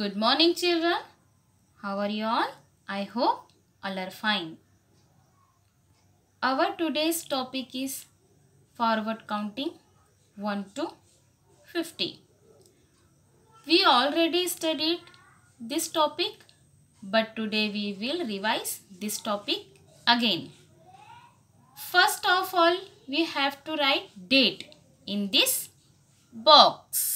Good morning children. How are you all? I hope all are fine. Our today's topic is forward counting 1 to 50. We already studied this topic but today we will revise this topic again. First of all, we have to write date in this box.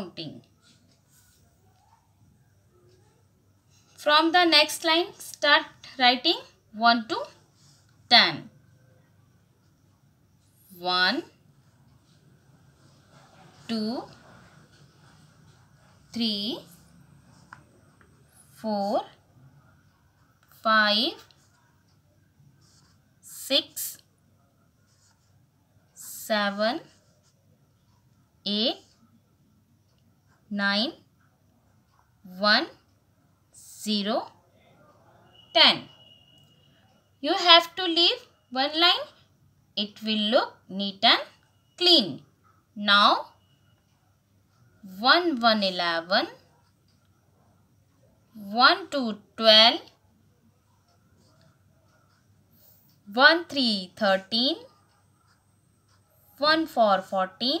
counting. From the next line, start writing 1 to 10. 1, 2, 3, 4, 5, 6, 7, 8, nine, one, zero, ten. You have to leave one line. It will look neat and clean. Now, one, one, eleven, one, two, twelve, one, three, thirteen, one, four, fourteen,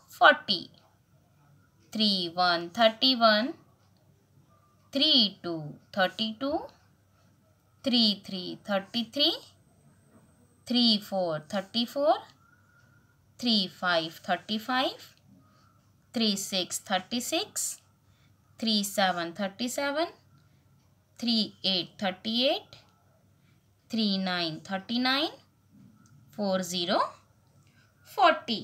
40. 3 1 31 3 2 32 3 3 33 3 4 34 3 5 35 3 6 36 3 7 37 3 8 38 3 9 39 4 0 40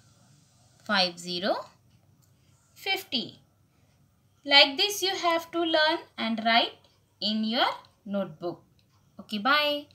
five zero fifty. Like this you have to learn and write in your notebook. Okay, bye.